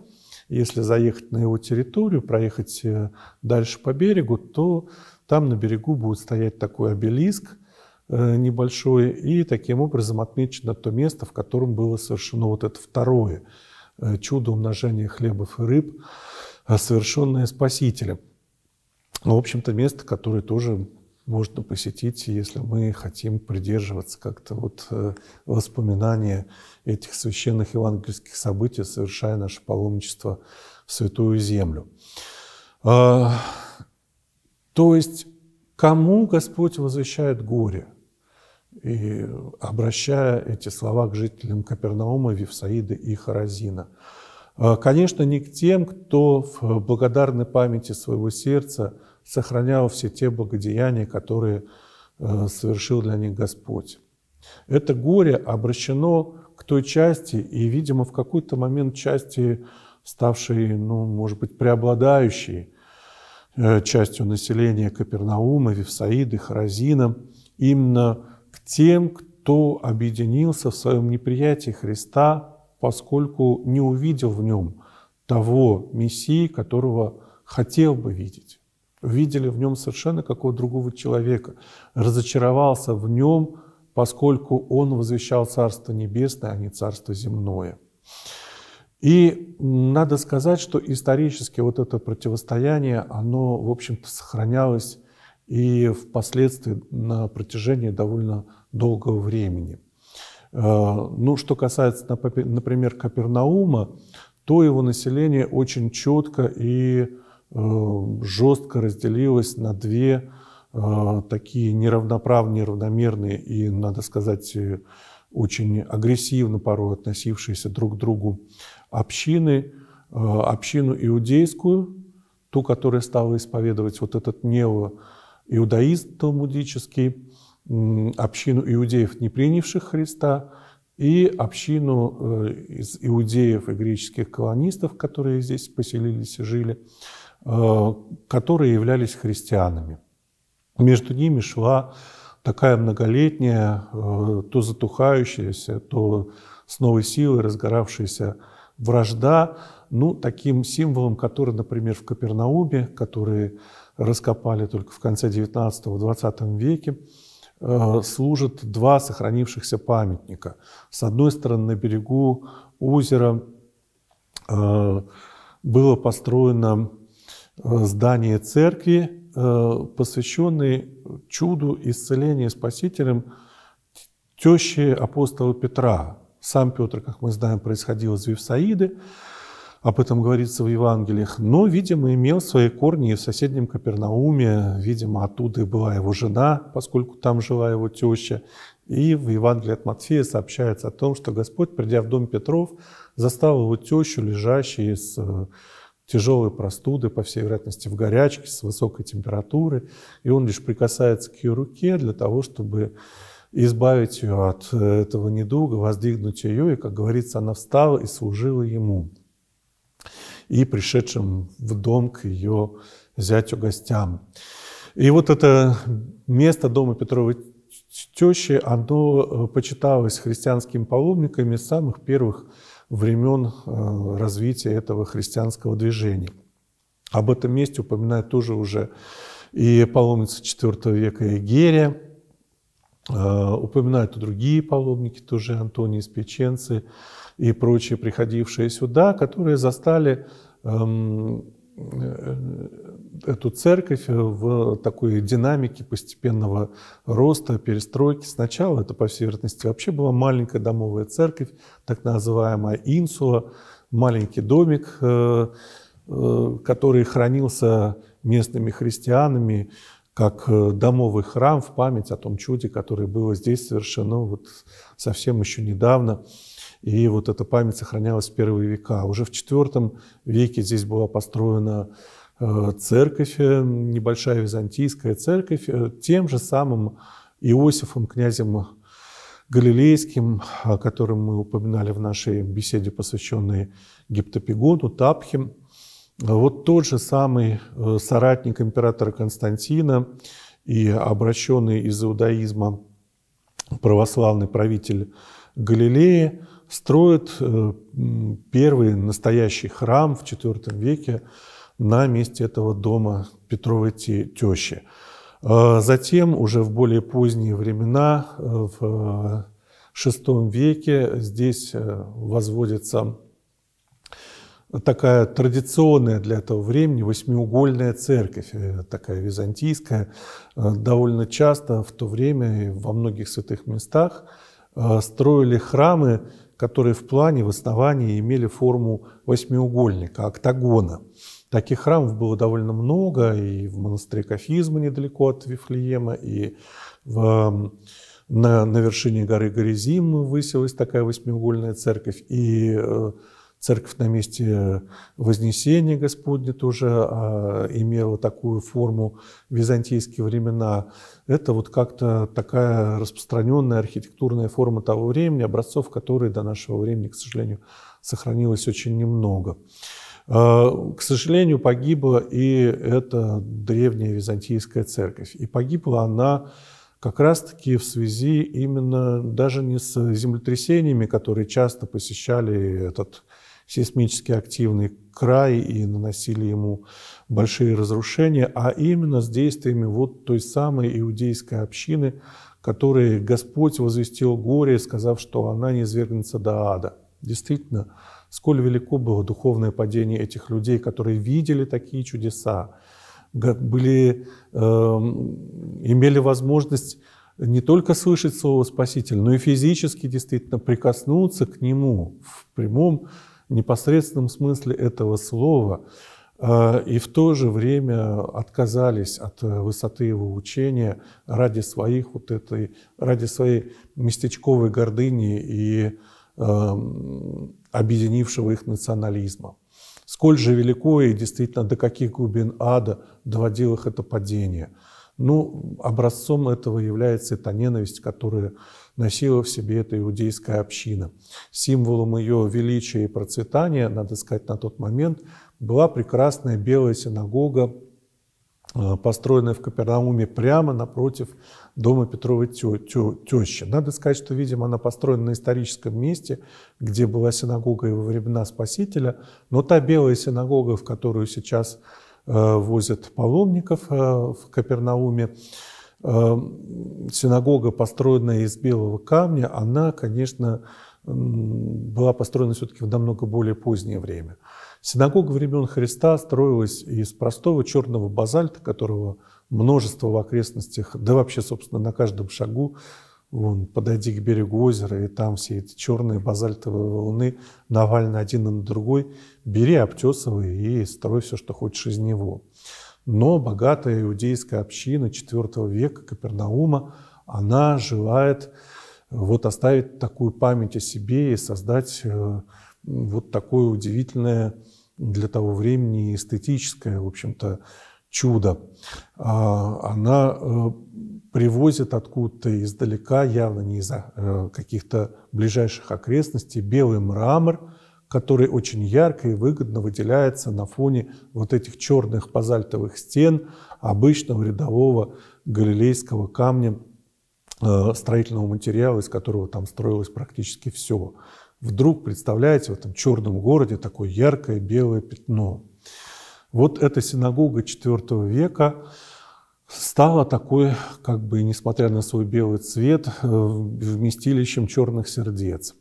Если заехать на его территорию, проехать э, дальше по берегу, то там на берегу будет стоять такой обелиск небольшой, и таким образом отмечено то место, в котором было совершено вот это второе Э, чудо умножения хлебов и рыб, а совершенное Спасителем. Ну, в общем-то, место, которое тоже можно посетить, если мы хотим придерживаться как-то вот э, воспоминания этих священных евангельских событий, совершая наше паломничество в Святую Землю. А, то есть, кому Господь возвещает горе – и обращая эти слова к жителям Капернаума, Вифсаида и Харазина. А, конечно, не к тем, кто в э, благодарной памяти своего сердца сохранял все те благодеяния, которые э, совершил для них Господь. Это горе обращено к той части и, видимо, в какой-то момент части, ставшей, ну, может быть, преобладающей э, частью населения Капернаума, Вифсаиды, Харазина, именно тем, кто объединился в своем неприятии Христа, поскольку не увидел в нем того Мессии, которого хотел бы видеть. видели в нем совершенно какого-то другого человека, разочаровался в нем, поскольку он возвещал Царство Небесное, а не Царство Земное. И надо сказать, что исторически вот это противостояние, оно, в общем-то, сохранялось и впоследствии на протяжении довольно долгого времени. Э, ну, что касается, например, Капернаума, то его население очень четко и э, жестко разделилось на две э, такие неравноправные, неравномерные и, надо сказать, очень агрессивно порой относившиеся друг к другу общины, общину иудейскую, ту, которая стала исповедовать вот этот неоиудаизм талмудический, общину иудеев, не принявших Христа, и общину э, из иудеев и греческих колонистов, которые здесь поселились и жили, э, которые являлись христианами. Между ними шла такая многолетняя, э, то затухающаяся, то с новой силой разгоравшаяся вражда, ну, таким символом, который, например, в Капернауме, который раскопали только в конце XIX-XX веке, Э, служат два сохранившихся памятника. С одной стороны, на берегу озера э, было построено э, здание церкви, посвященное чуду исцеления спасителем тещи апостола Петра. Сам Петр, как мы знаем, происходил из Вифсаиды, об этом говорится в Евангелиях, но, видимо, имел свои корни и в соседнем Капернауме, видимо, оттуда и была его жена, поскольку там жила его теща. И в Евангелии от Матфея сообщается о том, что Господь, придя в дом Петров, застал его тещу, лежащей с э, тяжелой простуды, по всей вероятности, в горячке, с высокой температуры, и он лишь прикасается к ее руке для того, чтобы избавить ее от э, этого недуга, воздвигнуть ее, и, как говорится, она встала и служила ему и пришедшим в дом к ее зятю гостям. И вот это место дома Петровой тещи, оно э, почиталось христианскими паломниками с самых первых времен э, развития этого христианского движения. Об этом месте упоминает тоже уже и паломница IV века Игерия, э, упоминают и другие паломники, тоже Антоний из Печенцы, и прочие, приходившие сюда, которые застали эм, э, эту церковь в такой динамике постепенного роста, перестройки. Сначала это, по всей вероятности, вообще была маленькая домовая церковь, так называемая инсула, маленький домик, э, э, который хранился местными христианами как домовый храм в память о том чуде, которое было здесь совершено вот совсем еще недавно и вот эта память сохранялась в первые века. Уже в IV веке здесь была построена э, церковь, э, небольшая византийская церковь, э, тем же самым Иосифом, князем Галилейским, о котором мы упоминали в нашей беседе, посвященной Гиптопигону, Тапхим. Вот тот же самый соратник императора Константина и обращенный из иудаизма православный правитель Галилеи – Строит э, первый настоящий храм в IV веке на месте этого дома Петровой тещи. А затем уже в более поздние времена, э, в VI э, веке, здесь возводится такая традиционная для этого времени восьмиугольная церковь, такая византийская. Довольно часто в то время во многих святых местах строили храмы которые в плане, в основании имели форму восьмиугольника, октагона. Таких храмов было довольно много, и в монастыре Кафизма недалеко от Вифлеема, и в, на, на вершине горы Горизим высилась такая восьмиугольная церковь, и э, Церковь на месте э, Вознесения Господня тоже а, имела такую форму в византийские времена. Это вот как-то такая распространенная архитектурная форма того времени, образцов которой до нашего времени, к сожалению, сохранилось очень немного. А, к сожалению, погибла и эта древняя византийская церковь. И погибла она как раз-таки в связи именно даже не с землетрясениями, которые часто посещали этот сейсмически активный край и наносили ему большие разрушения, а именно с действиями вот той самой иудейской общины, которой Господь возвестил горе, сказав, что она не свергнется до ада. Действительно, сколь велико было духовное падение этих людей, которые видели такие чудеса, были, э, имели возможность не только слышать слово «спаситель», но и физически действительно прикоснуться к нему в прямом непосредственном смысле этого слова, э, и в то же время отказались от э, высоты его учения ради своих вот этой, ради своей местечковой гордыни и эм, объединившего их национализма. Сколь же велико и действительно до каких глубин ада доводило их это падение. Ну, образцом этого является эта ненависть, которая носила в себе эта иудейская община. Символом ее величия и процветания, надо сказать, на тот момент была прекрасная белая синагога, э, построенная в Капернауме прямо напротив дома Петровой тё, тё, тещи. Надо сказать, что, видимо, она построена на историческом месте, где была синагога и во времена Спасителя, но та белая синагога, в которую сейчас э, возят паломников э, в Капернауме, Эм, синагога, построенная из белого камня, она, конечно, была построена все-таки в намного более позднее время. Синагога времен Христа строилась из простого черного базальта, которого множество в окрестностях, да вообще, собственно, на каждом шагу, вон, подойди к берегу озера, и там все эти черные базальтовые волны навально один на другой, бери, обтесывай и строй все, что хочешь из него но богатая иудейская община IV века Капернаума, она желает э, вот оставить такую память о себе и создать э, вот такое удивительное для того времени эстетическое, в общем-то, чудо. А, она э, привозит откуда-то издалека, явно не из каких-то ближайших окрестностей, белый мрамор – который очень ярко и выгодно выделяется на фоне вот этих черных базальтовых стен обычного рядового галилейского камня э, строительного материала, из которого там строилось практически все. Вдруг, представляете, в этом черном городе такое яркое белое пятно. Вот эта синагога IV века стала такой, как бы, несмотря на свой белый цвет, э, вместилищем черных сердец.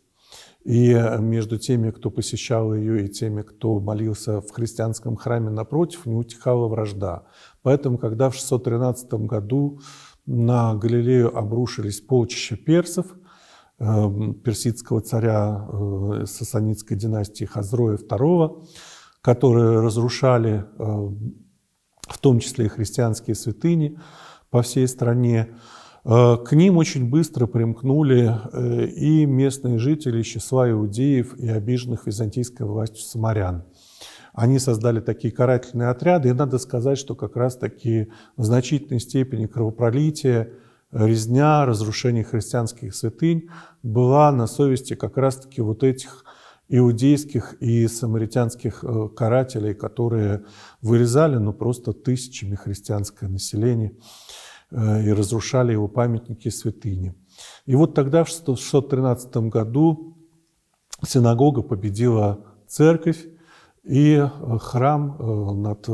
И э, между теми, кто посещал ее, и теми, кто молился в христианском храме напротив, не утихала вражда. Поэтому, когда в 613 году на Галилею обрушились полчища персов, э, персидского царя э, сасанитской династии Хазроя II, которые разрушали в том числе и христианские святыни по всей стране, Э, к ним очень быстро примкнули э, и местные жители из числа иудеев и обиженных византийской властью самарян. Они создали такие карательные отряды, и надо сказать, что как раз-таки в значительной степени кровопролития, резня, разрушение христианских святынь была на совести как раз-таки вот этих иудейских и самаритянских э, карателей, которые вырезали ну, просто тысячами христианское население. Э, и разрушали его памятники и святыни. И вот тогда, в 613 году, синагога победила церковь, и э, храм э, над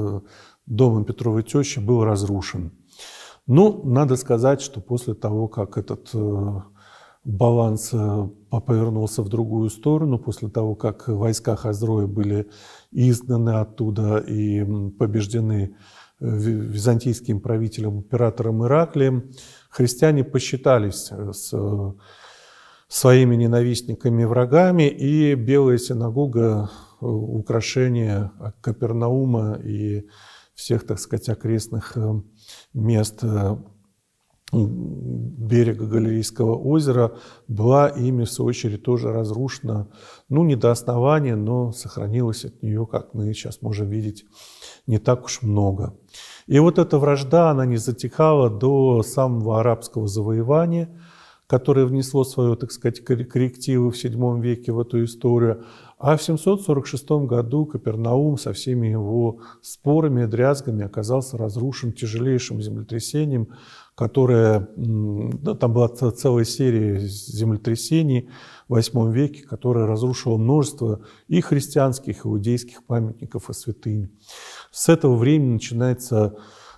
домом Петровой тещи был разрушен. Ну, надо сказать, что после того, как этот баланс повернулся в другую сторону, после того, как войска Хазроя были изгнаны оттуда и побеждены византийским правителем, императором Ираклием, христиане посчитались э, с э, своими ненавистниками врагами, и Белая синагога э, – украшение Капернаума и всех, так сказать, окрестных мест берега Галилейского озера была ими, в свою очередь, тоже разрушена, ну, не до основания, но сохранилась от нее, как мы сейчас можем видеть, не так уж много. И вот эта вражда, она не затихала до самого арабского завоевания, которое внесло свое, так сказать, коррективы в VII веке в эту историю. А в 746 году Капернаум со всеми его спорами и дрязгами оказался разрушен тяжелейшим землетрясением, которое там была целая серия землетрясений в VIII веке, которая разрушила множество и христианских, и иудейских памятников и святынь. С этого времени начинается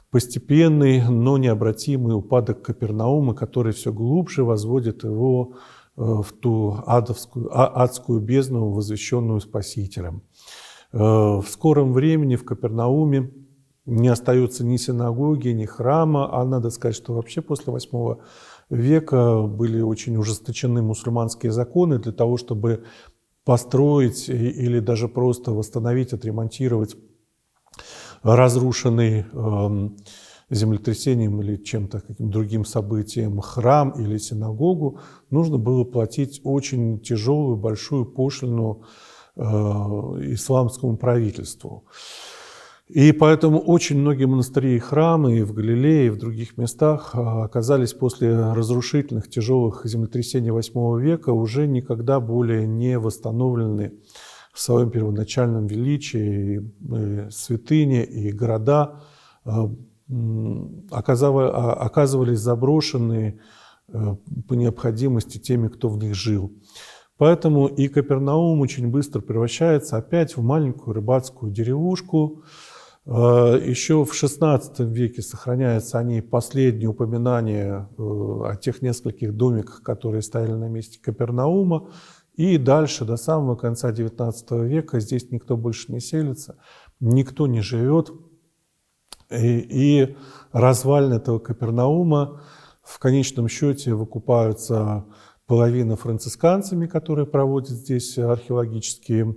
постепенный, но необратимый упадок Капернаума, который все глубже возводит его э, в ту адовскую, а, адскую бездну, возвещенную Спасителем. Э, в скором времени в Капернауме не остается ни синагоги, ни храма, а надо сказать, что вообще после восьмого века были очень ужесточены мусульманские законы для того, чтобы построить или даже просто восстановить, отремонтировать разрушенный эм, землетрясением или чем-то каким другим событием храм или синагогу, нужно было платить очень тяжелую большую пошлину э, исламскому правительству. И поэтому очень многие монастыри и храмы и в Галилее, и в других местах э, оказались после разрушительных тяжелых землетрясений VIII века уже никогда более не восстановлены в своем первоначальном величии, и э, святыни, и города э, а, оказывались заброшенные э, по необходимости теми, кто в них жил. Поэтому и Капернаум очень быстро превращается опять в маленькую рыбацкую деревушку. Еще в XVI веке сохраняется о ней последнее упоминание о тех нескольких домиках, которые стояли на месте Капернаума. И дальше, до самого конца XIX века, здесь никто больше не селится, никто не живет. И, и развалин этого Капернаума в конечном счете выкупаются половина францисканцами, которые проводят здесь археологические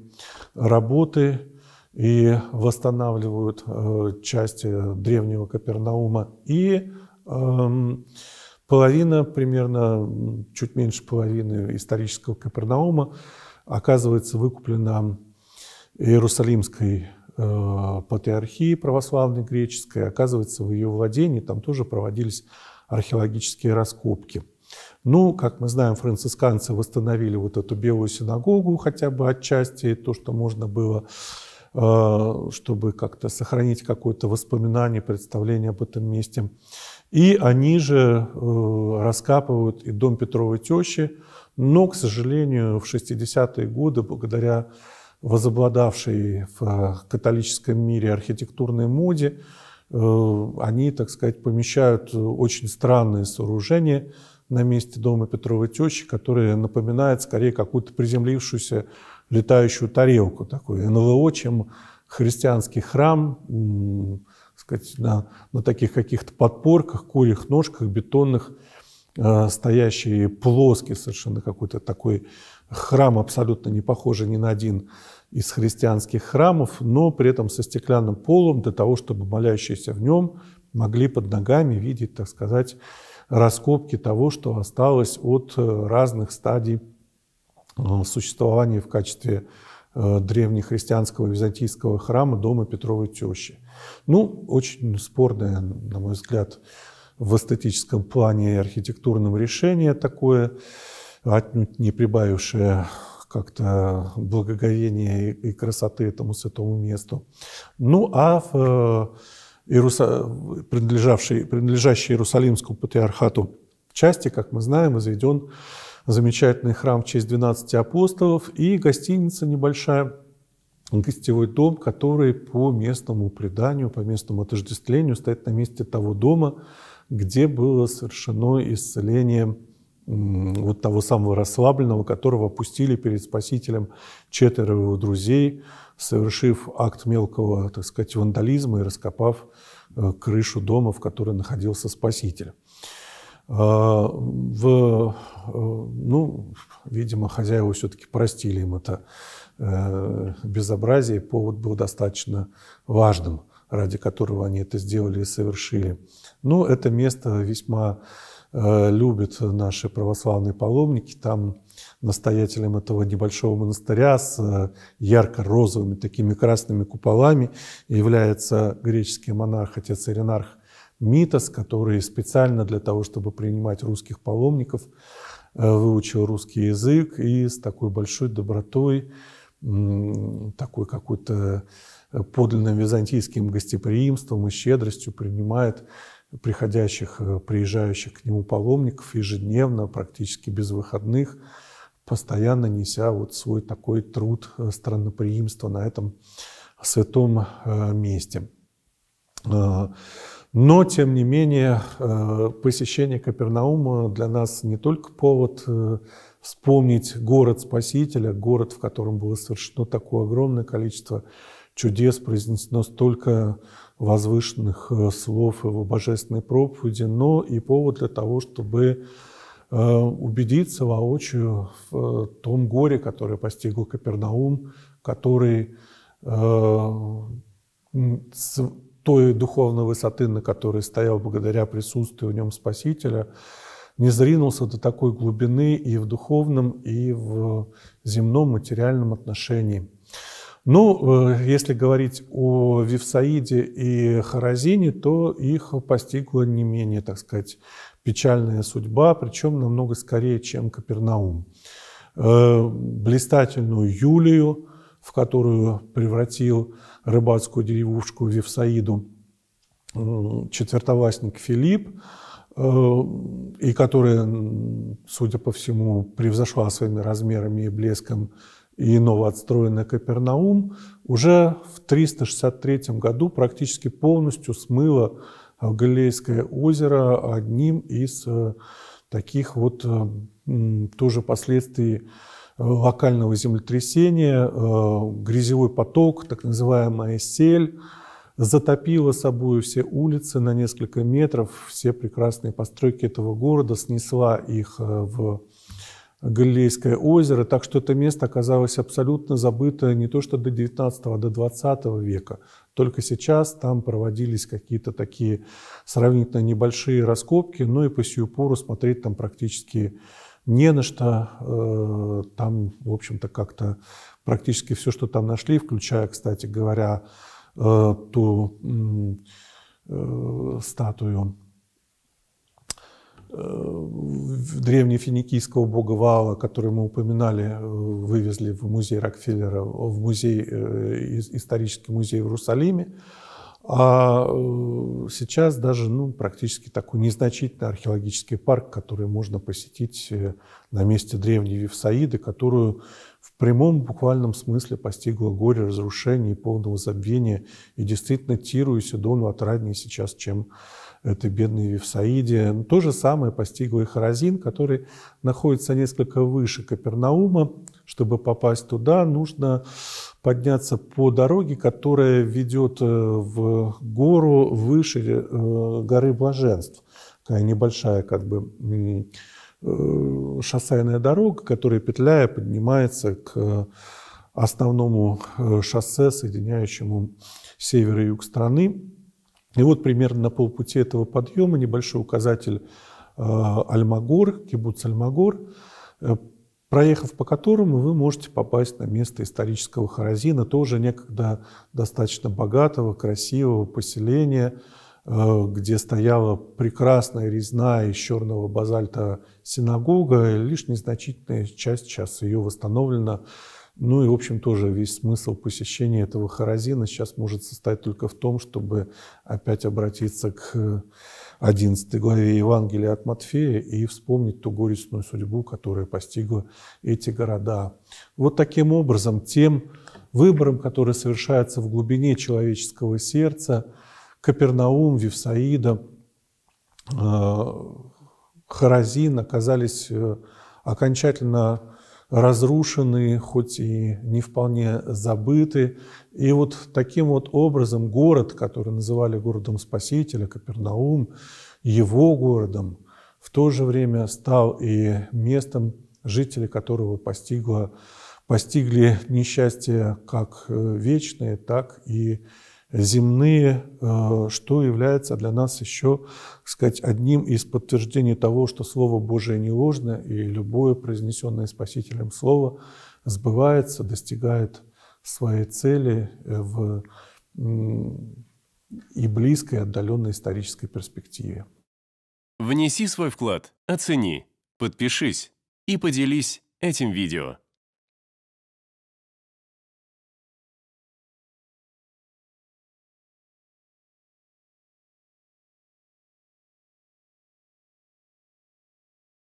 работы и восстанавливают э, части древнего Капернаума, и э, Половина, примерно чуть меньше половины исторического Капернаума оказывается выкуплена Иерусалимской э, патриархии православной греческой, оказывается, в ее владении там тоже проводились археологические раскопки. Ну, как мы знаем, францисканцы восстановили вот эту белую синагогу хотя бы отчасти, то, что можно было, э, чтобы как-то сохранить какое-то воспоминание, представление об этом месте. И они же э, раскапывают и дом Петровой тещи, но, к сожалению, в 60-е годы, благодаря возобладавшей в э, католическом мире архитектурной моде, э, они, так сказать, помещают очень странные сооружения на месте дома Петровой тещи, которые напоминают скорее какую-то приземлившуюся летающую тарелку, такой НЛО, чем христианский храм, сказать, на, на таких каких-то подпорках, курьих ножках, бетонных, э, стоящий плоский совершенно какой-то такой храм, абсолютно не похожий ни на один из христианских храмов, но при этом со стеклянным полом для того, чтобы молящиеся в нем могли под ногами видеть, так сказать, раскопки того, что осталось от э, разных стадий э, существования в качестве э, древнехристианского византийского храма дома Петровой тещи. Ну, очень спорное, на мой взгляд, в эстетическом плане и архитектурном решение такое, отнюдь не прибавившее как-то благоговения и красоты этому святому месту. Ну, а в э, Иеруса... принадлежавшей, принадлежащей Иерусалимскому патриархату части, как мы знаем, возведен замечательный храм в честь 12 апостолов и гостиница небольшая – он гостевой дом, который по местному преданию, по местному отождествлению стоит на месте того дома, где было совершено исцеление вот того самого расслабленного, которого пустили перед Спасителем четверо его друзей, совершив акт мелкого, так сказать, вандализма и раскопав э, крышу дома, в которой находился Спаситель. А, в, э, ну, Видимо, хозяева все-таки простили им это э, безобразие. Повод был достаточно важным, ради которого они это сделали и совершили. Но ну, это место весьма э, любят наши православные паломники. Там настоятелем этого небольшого монастыря с э, ярко-розовыми такими красными куполами является греческий монарх, отец Иринарх Митас, который специально для того, чтобы принимать русских паломников, Э, выучил русский язык и с такой большой добротой, такой какой-то э, подлинным византийским гостеприимством и щедростью принимает приходящих, э, приезжающих к нему паломников ежедневно, практически без выходных, постоянно неся вот свой такой труд странноприимства на этом святом месте. Но, тем не менее, э, посещение Капернаума для нас не только повод э, вспомнить город Спасителя, город, в котором было совершено такое огромное количество чудес, произнесено столько возвышенных э, слов его божественной проповеди, но и повод для того, чтобы убедиться воочию в том горе, которое постигло Капернаум, который той духовной высоты, на которой стоял благодаря присутствию в нем Спасителя, не зринулся до такой глубины и в духовном, и в земном материальном отношении. Ну, э, если говорить о Вифсаиде и Харазине, то их постигла не менее, так сказать, печальная судьба, причем намного скорее, чем Капернаум. Э, блистательную Юлию, в которую превратил рыбацкую деревушку Вифсаиду четвертовластник Филипп, э, и которая, судя по всему, превзошла своими размерами и блеском и новоотстроенный Капернаум, уже в 363 году практически полностью смыло Галилейское озеро одним из э, таких вот э, тоже последствий локального землетрясения, э, грязевой поток, так называемая сель, затопила собой все улицы на несколько метров, все прекрасные постройки этого города, снесла их э, в Галилейское озеро, так что это место оказалось абсолютно забыто не то что до 19 а до 20 века. Только сейчас там проводились какие-то такие сравнительно небольшие раскопки, но ну и по сию пору смотреть там практически не на что. Э, там, в общем-то, как-то практически все, что там нашли, включая, кстати говоря, э, ту э, статую древнефиникийского бога Вала, который мы упоминали, вывезли в музей Рокфеллера, в музей, исторический музей в Иерусалиме. А э, сейчас даже ну, практически такой незначительный археологический парк, который можно посетить э, на месте древней Вифсаиды, которую в прямом буквальном смысле постигло горе, разрушение и полного забвения. И действительно Тиру и Сидону отраднее сейчас, чем этой бедной Вифсаиде. То же самое постигло и Харазин, который находится несколько выше Капернаума. Чтобы попасть туда, нужно подняться по дороге, которая ведет э, в гору выше э, горы Блаженств. Такая небольшая как бы э, шоссейная дорога, которая петляя поднимается к основному шоссе, соединяющему север и юг страны. И вот примерно на полпути этого подъема небольшой указатель Альмагор, кибуц Альмагор, проехав по которому вы можете попасть на место исторического Харазина, тоже некогда достаточно богатого, красивого поселения, э, где стояла прекрасная резная из черного базальта синагога, лишь незначительная часть сейчас ее восстановлена. Ну и, в общем, тоже весь смысл посещения этого Харазина сейчас может состоять только в том, чтобы опять обратиться к 11 главе Евангелия от Матфея и вспомнить ту горестную судьбу, которая постигла эти города. Вот таким образом, тем выбором, который совершается в глубине человеческого сердца, Капернаум, Вифсаида, э, Харазин оказались э, окончательно разрушены, хоть и не вполне забыты. И вот таким вот образом город, который называли городом Спасителя, Капернаум, его городом, в то же время стал и местом, жители которого постигло, постигли несчастье как э, вечное, так и вечные земные, э, что является для нас еще, так сказать, одним из подтверждений того, что Слово Божие не ложно, и любое произнесенное Спасителем Слово сбывается, достигает своей цели э, в и близкой, и отдаленной исторической перспективе. Внеси свой вклад, оцени, подпишись и поделись этим видео.